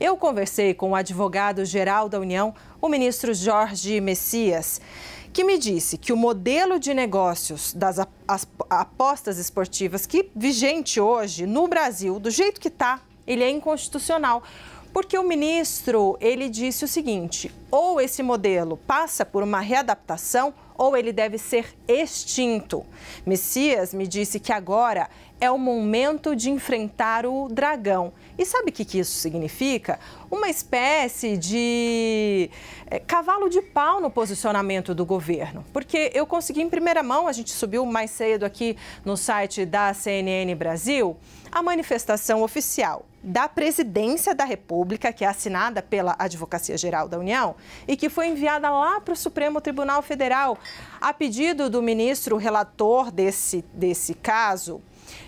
Eu conversei com o advogado-geral da União, o ministro Jorge Messias, que me disse que o modelo de negócios das apostas esportivas que vigente hoje no Brasil, do jeito que está, ele é inconstitucional porque o ministro, ele disse o seguinte, ou esse modelo passa por uma readaptação ou ele deve ser extinto. Messias me disse que agora é o momento de enfrentar o dragão. E sabe o que, que isso significa? Uma espécie de é, cavalo de pau no posicionamento do governo. Porque eu consegui em primeira mão, a gente subiu mais cedo aqui no site da CNN Brasil, a manifestação oficial da Presidência da República, que é assinada pela Advocacia Geral da União e que foi enviada lá para o Supremo Tribunal Federal, a pedido do ministro relator desse, desse caso,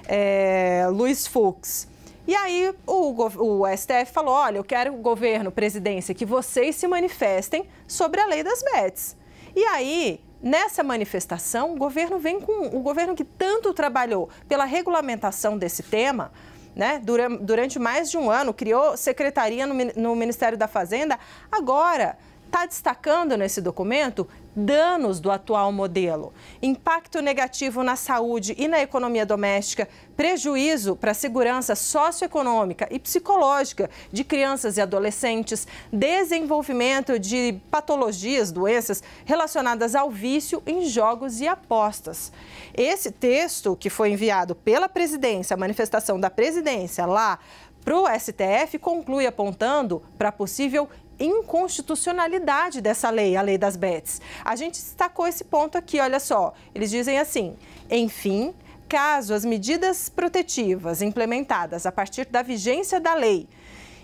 é, Luiz Fux. E aí o, o, STF falou: olha, eu quero governo, presidência, que vocês se manifestem sobre a lei das bets. E aí Nessa manifestação, o governo vem com o governo que tanto trabalhou pela regulamentação desse tema, né, durante mais de um ano, criou secretaria no Ministério da Fazenda, agora está destacando nesse documento danos do atual modelo, impacto negativo na saúde e na economia doméstica, prejuízo para a segurança socioeconômica e psicológica de crianças e adolescentes, desenvolvimento de patologias, doenças relacionadas ao vício em jogos e apostas. Esse texto que foi enviado pela presidência, a manifestação da presidência lá para o STF conclui apontando para possível inconstitucionalidade dessa lei, a lei das bets. A gente destacou esse ponto aqui, olha só. Eles dizem assim: enfim, caso as medidas protetivas implementadas a partir da vigência da lei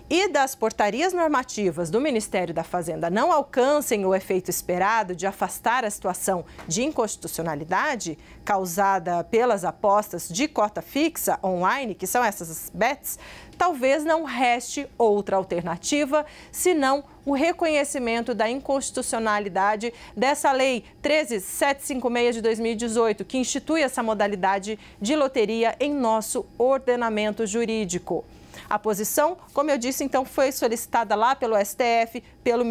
e das portarias normativas do Ministério da Fazenda não alcancem o efeito esperado de afastar a situação de inconstitucionalidade causada pelas apostas de cota fixa online, que são essas bets, talvez não reste outra alternativa senão o reconhecimento da inconstitucionalidade dessa lei 13756 de 2018, que institui essa modalidade de loteria em nosso ordenamento jurídico. A posição, como eu disse, então foi solicitada lá pelo STF, pelo,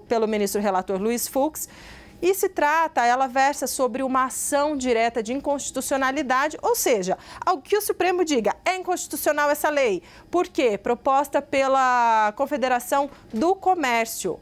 pelo ministro relator Luiz Fux. E se trata, ela versa sobre uma ação direta de inconstitucionalidade, ou seja, ao que o Supremo diga, é inconstitucional essa lei. Por quê? Proposta pela Confederação do Comércio.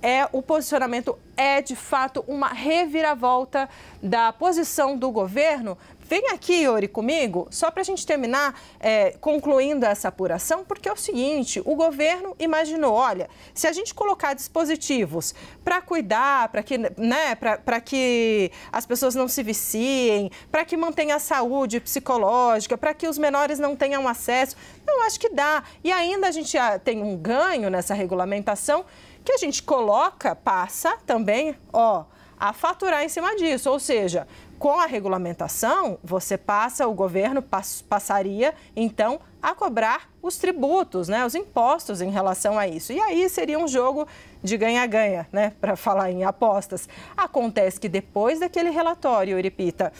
É, o posicionamento é de fato uma reviravolta da posição do governo Vem aqui, Yuri, comigo, só para a gente terminar é, concluindo essa apuração, porque é o seguinte: o governo imaginou, olha, se a gente colocar dispositivos para cuidar, para que, né, que as pessoas não se viciem, para que mantenha a saúde psicológica, para que os menores não tenham acesso, eu acho que dá. E ainda a gente ah, tem um ganho nessa regulamentação que a gente coloca, passa também, ó, a faturar em cima disso. Ou seja, com a regulamentação, você passa, o governo pass, passaria então a cobrar os tributos, né, os impostos em relação a isso. E aí seria um jogo de ganha-ganha, né, para falar em apostas. Acontece que depois daquele relatório, Eripita,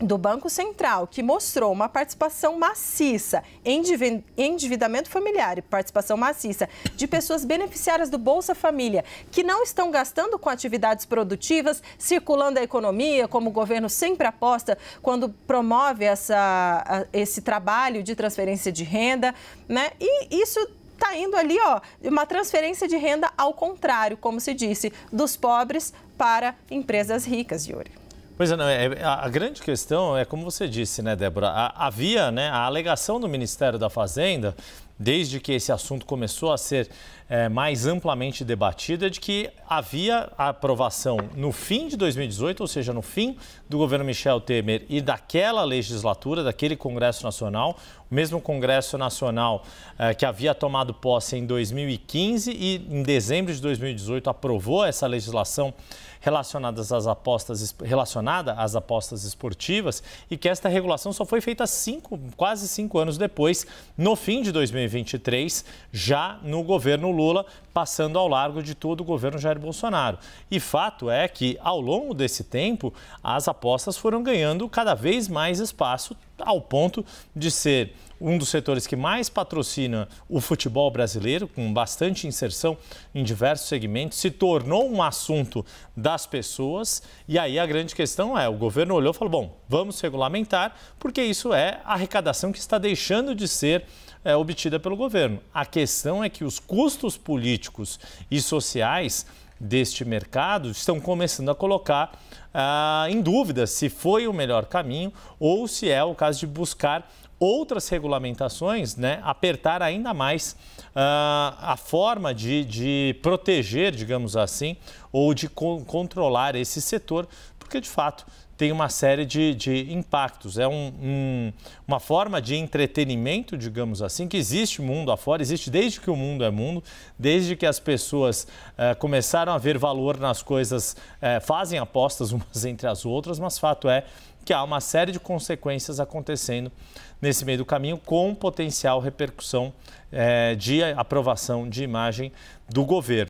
do Banco Central, que mostrou uma participação maciça em endividamento familiar e participação maciça de pessoas beneficiárias do Bolsa Família, que não estão gastando com atividades produtivas, circulando a economia, como o governo sempre aposta quando promove essa, esse trabalho de transferência de renda, né? E isso está indo ali, ó, uma transferência de renda ao contrário, como se disse, dos pobres para empresas ricas, Yuri. Pois é, não, é, é a grande questão é como você disse, né, Débora? A, havia né, a alegação do Ministério da Fazenda desde que esse assunto começou a ser é, mais amplamente debatido, é de que havia a aprovação no fim de 2018, ou seja, no fim do governo Michel Temer e daquela legislatura, daquele Congresso Nacional, o mesmo Congresso Nacional eh, que havia tomado posse em 2015 e em dezembro de 2018 aprovou essa legislação relacionadas às apostas, relacionada às apostas esportivas e que esta regulação só foi feita cinco, quase cinco anos depois, no fim de 2020. 2023, já no governo Lula, passando ao largo de todo o governo Jair Bolsonaro. E fato é que, ao longo desse tempo, as apostas foram ganhando cada vez mais espaço, ao ponto de ser um dos setores que mais patrocina o futebol brasileiro, com bastante inserção em diversos segmentos, se tornou um assunto das pessoas. E aí a grande questão é: o governo olhou e falou, bom, vamos regulamentar, porque isso é arrecadação que está deixando de ser. É, obtida pelo governo. A questão é que os custos políticos e sociais deste mercado estão começando a colocar ah, em dúvida se foi o melhor caminho ou se é o caso de buscar outras regulamentações, né, apertar ainda mais ah, a forma de, de proteger, digamos assim, ou de controlar esse setor porque de fato tem uma série de, de impactos. É um, um, uma forma de entretenimento, digamos assim, que existe mundo afora, existe desde que o mundo é mundo, desde que as pessoas eh, começaram a ver valor nas coisas, eh, fazem apostas umas entre as outras, mas fato é que há uma série de consequências acontecendo nesse meio do caminho com potencial repercussão eh, de aprovação de imagem do governo.